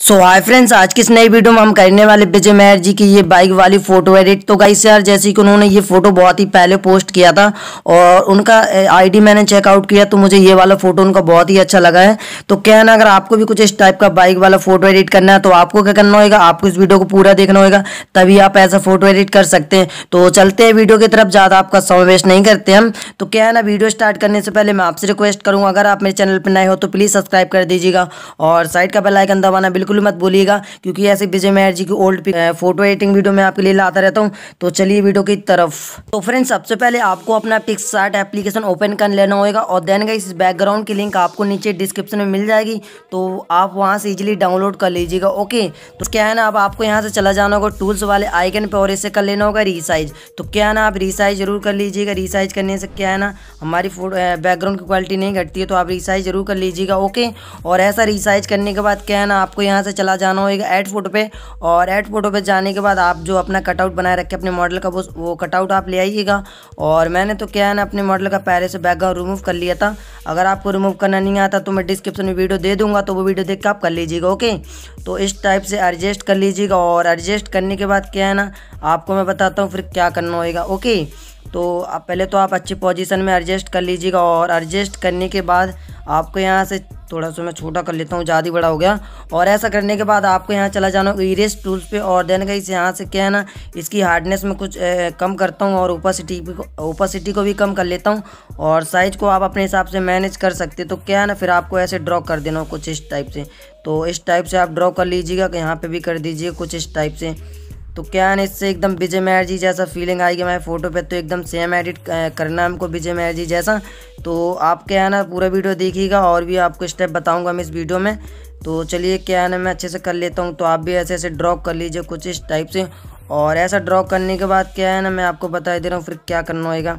सो hi friends आज की इस नई वीडियो में हम करने वाले विजय मेहर जी की ये बाइक वाली फोटो एडिट तो गाइस यार जैसे कि उन्होंने ये फोटो बहुत ही पहले पोस्ट किया था और उनका आईडी मैंने चेकआउट किया तो मुझे ये वाला फोटो उनका बहुत ही अच्छा लगा है तो कहना अगर आपको भी कुछ इस टाइप का बाइक वाला फोटो एडिट करना है तो आपको क्या करना होगा आपको इस वीडियो को पूरा देखना होगा तभी आप ऐसा फोटो एडिट कर सकते हैं तो चलते हैं वीडियो की तरफ ज़्यादा आपका समय वेस्ट नहीं करते हम तो क्या है ना वीडियो स्टार्ट करने से पहले मैं आपसे रिक्वेस्ट करूँगा अगर आप मेरे चैनल पर नए हो तो प्लीज़ सब्सक्राइब कर दीजिएगा और साइड का बेलाइकन दबाना बिल्कुल मत बोलिएगा क्योंकि ऐसे विजय मेहर जी की ओल्ड फोटो एडिटिंग वीडियो मैं आपके लिए लाता रहता हूँ तो चलिए वीडियो की तरफ तो फ्रेंड सबसे पहले आपको अपना पिक्स एप्लीकेशन ओपन कर लेना होगा और देन गई इस बैकग्राउंड की लिंक आपको नीचे डिस्क्रिप्शन में मिल जाएगी तो आप वहाँ से इजिली डाउनलोड कर लीजिएगा ओके तो क्या है ना अब आपको यहाँ से चला जाना होगा टूल्स वाले आइकन पर और इसे कर लेना होगा रिसाइज तो क्या है ना आप रिसाइज जरूर कर लीजिएगा रिसाइज करने से क्या है ना हमारी फोटो बैकग्राउंड की क्वालिटी नहीं घटती है तो आप रिसाइज जरूर कर लीजिएगा ओके और ऐसा रिसाइज करने के बाद क्या है ना आपको यहाँ यहाँ से चला जाना होगा ऐड फोटो पे और ऐड फोटो पे जाने के बाद आप जो अपना कटआउट बनाए रखे अपने मॉडल का वो वो कटआउट आप ले आइएगा और मैंने तो क्या है ना अपने मॉडल का पहले से बैकग्राउंड रिमूव कर लिया था अगर आपको रिमूव करना नहीं आता तो मैं डिस्क्रिप्शन में वीडियो दे दूँगा तो वो वीडियो देख के आप कर लीजिएगा ओके तो इस टाइप से एडजस्ट कर लीजिएगा और एडजस्ट करने के बाद क्या है ना आपको मैं बताता हूँ फिर क्या करना होगा ओके तो आप पहले तो आप अच्छी पोजीशन में एडजस्ट कर लीजिएगा और एडजस्ट करने के बाद आपको यहाँ से थोड़ा सा मैं छोटा कर लेता हूँ ज़्यादा बड़ा हो गया और ऐसा करने के बाद आपको यहाँ चला जाना इरेज टूल्स पे और देन गई यहाँ से क्या है ना इसकी हार्डनेस में कुछ ए, कम करता हूँ और ओपासिटी को ओपासिटी को भी कम कर लेता हूँ और साइज़ को आप अपने हिसाब से मैनेज कर सकते तो क्या है ना फिर आपको ऐसे ड्रॉ कर देना कुछ इस टाइप से तो इस टाइप से आप ड्रॉ कर लीजिएगा यहाँ पर भी कर दीजिए कुछ इस टाइप से तो क्या है इससे एकदम विजय महर जी जैसा फीलिंग आएगी हमारे फ़ोटो पे तो एकदम सेम एडिट करना हमको विजय महर जी जैसा तो आप क्या है ना पूरा वीडियो देखिएगा और भी आपको स्टेप बताऊंगा मैं इस वीडियो में तो चलिए क्या है ना मैं अच्छे से कर लेता हूँ तो आप भी ऐसे ऐसे ड्रॉ कर लीजिए कुछ इस टाइप से और ऐसा ड्रॉ करने के बाद क्या है ना मैं आपको बता दे रहा हूँ फिर क्या करना होएगा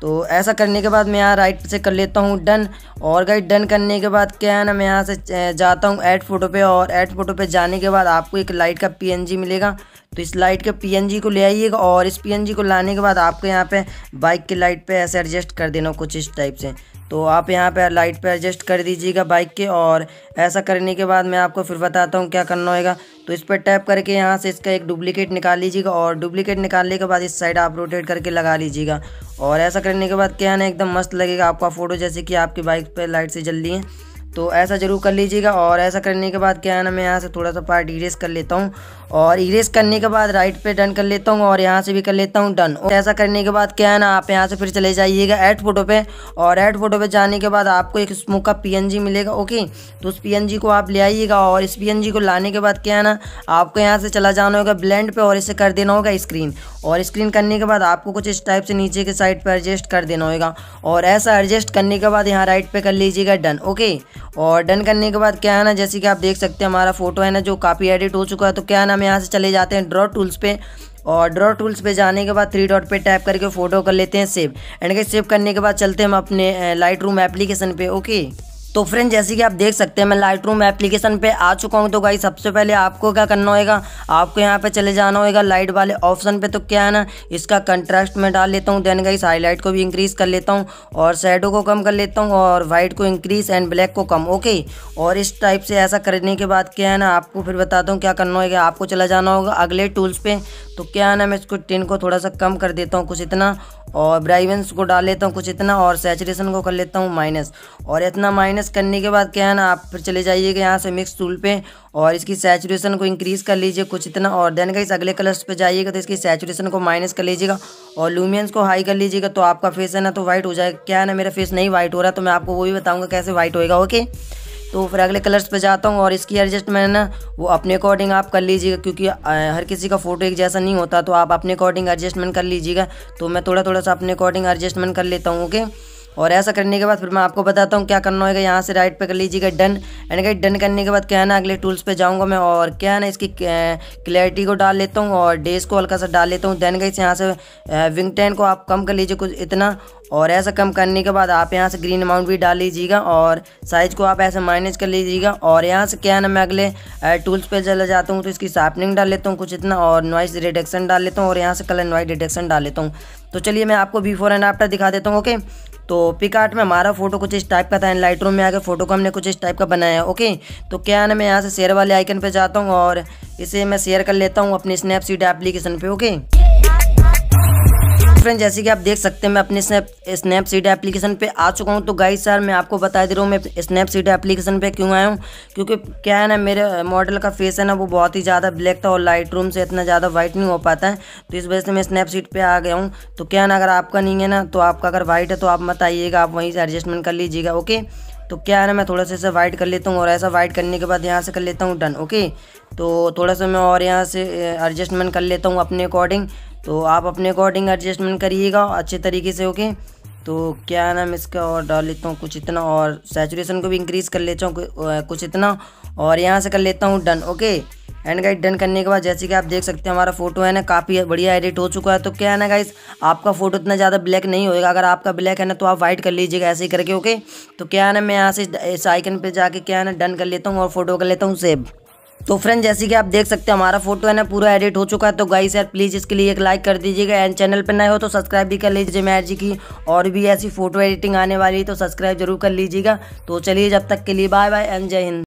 तो ऐसा करने के बाद मैं यहाँ राइट से कर लेता हूँ डन और गाइड डन करने के बाद क्या है ना मैं यहाँ से जाता हूँ ऐड फोटो पे और ऐड फोटो पे जाने के बाद आपको एक लाइट का पीएनजी मिलेगा तो इस लाइट के पीएनजी को ले आइएगा और इस पीएनजी को लाने के बाद आपको यहाँ पे बाइक के लाइट पे ऐसे एडजस्ट कर देना कुछ इस टाइप से तो आप यहाँ पे लाइट पे एडजस्ट कर दीजिएगा बाइक के और ऐसा करने के बाद मैं आपको फिर बताता हूँ क्या करना होगा तो इस पर टैप करके यहाँ से इसका एक डुप्लीकेट निकाल लीजिएगा और डुप्लीकेट निकालने के बाद इस साइड आप रोटेट करके लगा लीजिएगा और ऐसा करने के बाद क्या ना एकदम मस्त लगेगा आपका फ़ोटो जैसे कि आपकी बाइक पर लाइट से जल्दी है तो ऐसा ज़रूर कर लीजिएगा और ऐसा करने के बाद क्या है ना मैं यहाँ से थोड़ा सा पार्ट इरेज कर लेता हूँ और इरेज करने के बाद राइट पे डन कर लेता हूँ और यहाँ से भी कर लेता हूँ डन और ऐसा करने के बाद क्या है ना आप यहाँ से फिर चले जाइएगा एड फोटो पे और एड फोटो पे जाने के बाद आपको एक स्मोक का पी मिलेगा ओके तो उस पी को आप ले आइएगा और इस पी को लाने के बाद क्या है ना आपको यहाँ से चला जाना होगा ब्लैंड पर और इसे कर देना होगा स्क्रीन और स्क्रीन करने के बाद आपको कुछ इस टाइप से नीचे के साइड पर एडजस्ट कर देना होगा और ऐसा एडजस्ट करने के बाद यहाँ राइट पर कर लीजिएगा डन ओके और डन करने के बाद क्या है ना जैसे कि आप देख सकते हैं हमारा फोटो है ना जो काफ़ी एडिट हो चुका है तो क्या है ना हम यहाँ से चले जाते हैं ड्रॉ टूल्स पे और ड्रॉ टूल्स पे जाने के बाद थ्री डॉट पे टैप करके फ़ोटो कर लेते हैं सेव एंड सेव करने के बाद चलते हैं हम अपने लाइट रूम एप्लीकेशन पर ओके तो फ्रेंड जैसे कि आप देख सकते हैं मैं लाइट रूम एप्लीकेशन पे आ चुका हूँ तो गाई सबसे पहले आपको क्या करना होगा आपको यहाँ पे चले जाना होगा लाइट वाले ऑप्शन पे तो क्या है ना इसका कंट्रास्ट मैं डाल लेता हूँ देन गाइस हाईलाइट को भी इंक्रीज़ कर लेता हूँ और शेडो को कम कर लेता हूँ और वाइट को इंक्रीज़ एंड ब्लैक को कम ओके और इस टाइप से ऐसा करने के बाद क्या है ना आपको फिर बताता हूँ क्या करना होगा आपको चला जाना होगा अगले टूल्स पे तो क्या है ना मैं इसको टिन को थोड़ा सा कम कर देता हूँ कुछ इतना और ब्राइवेंस को डाल लेता हूँ कुछ इतना और सेचुरेशन को कर लेता हूँ माइनस और इतना माइनस प्रेस करने के बाद क्या है ना आप चले जाइएगा यहाँ से मिक्स टूल पे और इसकी सैचुरेशन को इंक्रीज़ कर लीजिए कुछ इतना और देन का इस अगले कलर्स पे जाइएगा तो इसकी सैचुरेशन को माइनस कर लीजिएगा और लूमियंस को हाई कर लीजिएगा तो आपका फेस है ना तो वाइट हो जाएगा क्या है ना मेरा फेस नहीं वाइट हो रहा तो मैं आपको वो भी बताऊँगा कैसे वाइट होएगा ओके तो फिर अगले कलर्स पे जाता हूँ और इसकी एडजस्टमेंट ना वो अपने अकॉर्डिंग आप कर लीजिएगा क्योंकि हर किसी का फ़ोटो एक जैसा नहीं होता तो आप अपने अकॉर्डिंग एडजस्टमेंट कर लीजिएगा तो मैं थोड़ा थोड़ा सा अपने अकॉर्डिंग एडजस्टमेंट कर लेता हूँ ओके और ऐसा करने के बाद फिर मैं आपको बताता हूँ क्या करना होगा यहाँ से राइट पे कर लीजिएगा डन एंड गई डन करने के बाद क्या है ना अगले टूल्स पे जाऊँगा मैं और क्या है ना इसकी क्लैरिटी को डाल लेता हूँ और डेज को हल्का सा डाल लेता हूँ देन गई यहाँ से विंग टेन को आप कम कर लीजिए कुछ इतना और ऐसा कम करने के बाद आप यहाँ से ग्रीन अमाउंट भी डाल लीजिएगा और साइज़ को आप ऐसे माइनेज कर लीजिएगा और यहाँ से क्या है ना मैं अगले टूल्स पर चला जाता हूँ तो इसकी शार्पनिंग डाल लेता हूँ कुछ इतना और नॉइस रिडक्शन डाल लेता हूँ और यहाँ से कलर नॉइस रिडक्शन डाल लेता हूँ तो चलिए मैं आपको बिफोर एंड आफ्टर दिखा देता हूँ ओके तो पिक आर्ट में हमारा फोटो कुछ इस टाइप का था लाइट रूम में आकर फोटो को हमने कुछ इस टाइप का बनाया ओके तो क्या है ना मैं यहाँ से शेयर वाले आइकन पर जाता हूँ और इसे मैं शेयर कर लेता हूँ अपनी स्नैपसीड एप्लीकेशन पर ओके फ्रेंड जैसे कि आप देख सकते हैं मैं अपने स्नैप स्नैपसीड एप्लीकेशन पे आ चुका हूँ तो गाइस सर मैं आपको बता दे रहा हूँ मैं स्नैपसीड एप्लीकेशन पे क्यों आया हूँ क्योंकि क्या है ना मेरे मॉडल का फेस है ना वो बहुत ही ज़्यादा ब्लैक था और लाइट रूम से इतना ज़्यादा वाइट नहीं हो पाता है तो इस वजह से मैं स्नैपसीड पर आ गया हूँ तो क्या है ना अगर आपका नहीं है ना तो आपका अगर वाइट है तो आप मत आइएगा आप वहीं से एडजस्टमेंट कर लीजिएगा ओके तो क्या है ना मैं थोड़ा सा इसे वाइट कर लेता हूँ और ऐसा वाइट करने के बाद यहाँ से कर लेता हूँ डन ओके तो थोड़ा सा मैं और यहाँ से एडजस्टमेंट कर लेता हूँ अपने अकॉर्डिंग तो आप अपने अकॉर्डिंग एडजस्टमेंट करिएगा अच्छे तरीके से ओके तो क्या नाम इसका और डाल लेता हूँ कुछ इतना और सेचुरेशन को भी इंक्रीज़ कर लेता हूँ कुछ इतना और यहाँ से कर लेता हूँ done okay and guys done करने के बाद जैसे कि आप देख सकते हैं हमारा फोटो है ना काफ़ी बढ़िया एडिट हो चुका है तो क्या है ना गाइस आपका फोटो इतना ज़्यादा ब्लैक नहीं होएगा अगर आपका ब्लैक है ना तो आप वाइट कर लीजिएगा ऐसे ही करके ओके तो क्या है ना मैं यहाँ से इस आइकन पर जाके क्या है ना डन कर लेता हूँ और फोटो कर लेता हूँ सेव तो फ्रेंड जैसे कि आप देख सकते हैं हमारा फोटो है ना पूरा एडिट हो चुका है तो गाइस यार प्लीज़ इसके लिए एक लाइक कर दीजिएगा एंड चैनल पर नए हो तो सब्सक्राइब भी कर लीजिए मैर जी की और भी ऐसी फोटो एडिटिंग आने वाली है तो सब्सक्राइब जरूर कर लीजिएगा तो चलिए जब तक के लिए बाय बाय एंड जय हिंद